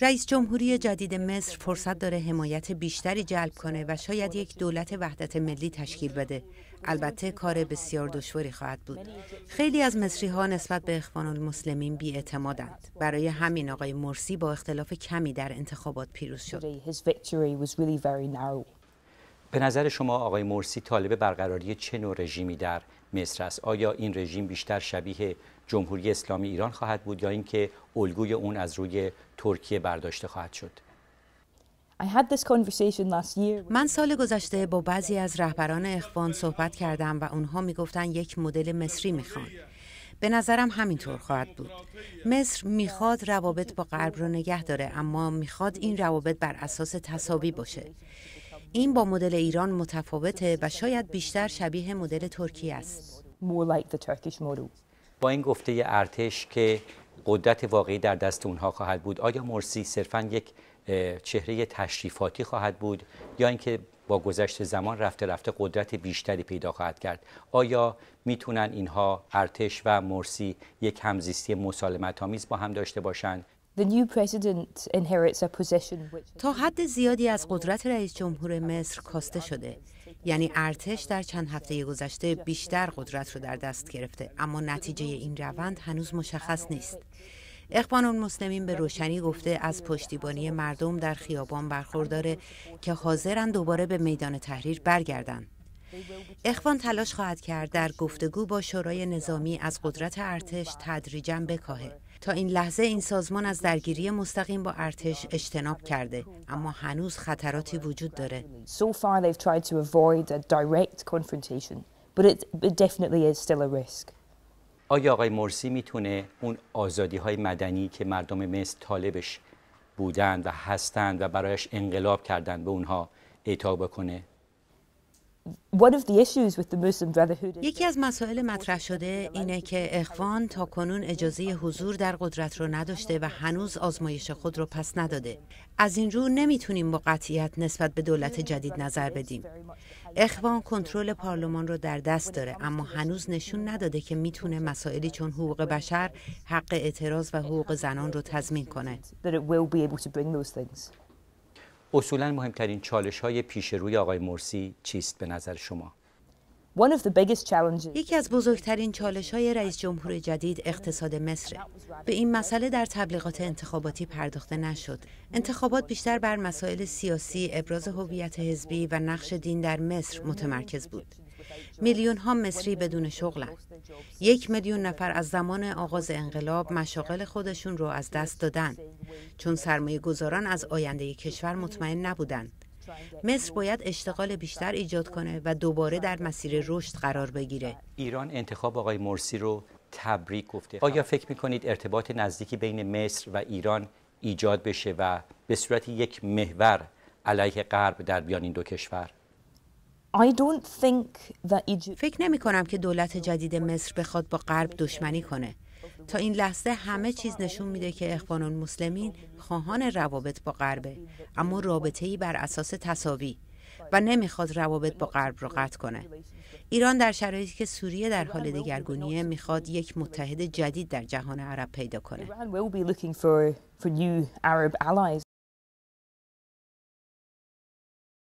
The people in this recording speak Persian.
رئیس جمهوری جدید مصر فرصت داره حمایت بیشتری جلب کنه و شاید یک دولت وحدت ملی تشکیل بده. البته کار بسیار دشواری خواهد بود. خیلی از مصری ها نسبت به اخوان المسلمین بیاعتمادند. برای همین آقای مرسی با اختلاف کمی در انتخابات پیروز شد. به نظر شما آقای مرسی طالب برقراری چه نوع رژیمی در مصر است آیا این رژیم بیشتر شبیه جمهوری اسلامی ایران خواهد بود یا اینکه الگوی اون از روی ترکیه برداشته خواهد شد من سال گذشته با بعضی از رهبران اخوان صحبت کردم و اونها میگفتن یک مدل مصری میخوان به نظرم همینطور خواهد بود مصر میخواد روابط با غرب رو نگه داره اما میخواد این روابط بر اساس تصاوی باشه این با مدل ایران متفاوته و شاید بیشتر شبیه مدل ترکیه است. با این گفته ارتش که قدرت واقعی در دست اونها خواهد بود آیا مرسی صرفا یک چهره تشریفاتی خواهد بود یا اینکه با گذشت زمان رفته رفته قدرت بیشتری پیدا خواهد کرد آیا میتونن اینها ارتش و مرسی یک همزیستی مسالمت آمیز با هم داشته باشند تا حد زیادی از قدرت رئیس جمهور مصر کاسته شده یعنی ارتش در چند هفته گذشته بیشتر قدرت رو در دست گرفته اما نتیجه این روند هنوز مشخص نیست اخوان المسلمین به روشنی گفته از پشتیبانی مردم در خیابان برخورداره که حاضرن دوباره به میدان تحریر برگردن اخوان تلاش خواهد کرد در گفتگو با شورای نظامی از قدرت ارتش تدریجا بکاهه تا این لحظه این سازمان از درگیری مستقیم با ارتش اجتناب کرده اما هنوز خطراتی وجود داره آیا آقای مرسی میتونه اون آزادی های مدنی که مردم مصر طالبش بودند و هستند و برایش انقلاب کردند به اونها اعطا بکنه یکی از مسائل مطرح شده اینه که اخوان تا کنون اجازه حضور در قدرت رو نداشته و هنوز آزمایش خود رو پس نداده. از این رو نمیتونیم با قطعیت نسبت به دولت جدید نظر بدیم. اخوان کنترل پارلمان رو در دست داره اما هنوز نشون نداده که میتونه مسائلی چون حقوق بشر، حق اعتراض و حقوق زنان رو تضمین کنه. اصولا مهمترین چالش های پیش روی آقای مرسی چیست به نظر شما؟ یکی از بزرگترین چالش های رئیس جمهور جدید اقتصاد مصر به این مسئله در تبلیغات انتخاباتی پرداخته نشد. انتخابات بیشتر بر مسائل سیاسی، ابراز هویت حزبی و نقش دین در مصر متمرکز بود. میلیون ها مصری بدون شغلن. یک میلیون نفر از زمان آغاز انقلاب مشاغل خودشون رو از دست دادن چون سرمایه گذاران از آینده کشور مطمئن نبودند. مصر باید اشتغال بیشتر ایجاد کنه و دوباره در مسیر رشد قرار بگیره. ایران انتخاب آقای مرسی رو تبریک گفته. آیا فکر میکنید ارتباط نزدیکی بین مصر و ایران ایجاد بشه و به صورت یک محور علیه غرب در بیان این دو کشور؟ فکر نمی کنم که دولت جدید مصر بخواد با غرب دشمنی کنه. تا این لحظه همه چیز نشون میده که اخوان المسلمین خواهان روابط با غربه اما رابطه ای بر اساس تصاوی و نمیخواد روابط با غرب را قطع کنه. ایران در شرایطی که سوریه در حال دگرگونیه میخواد یک متحد جدید در جهان عرب پیدا کنه.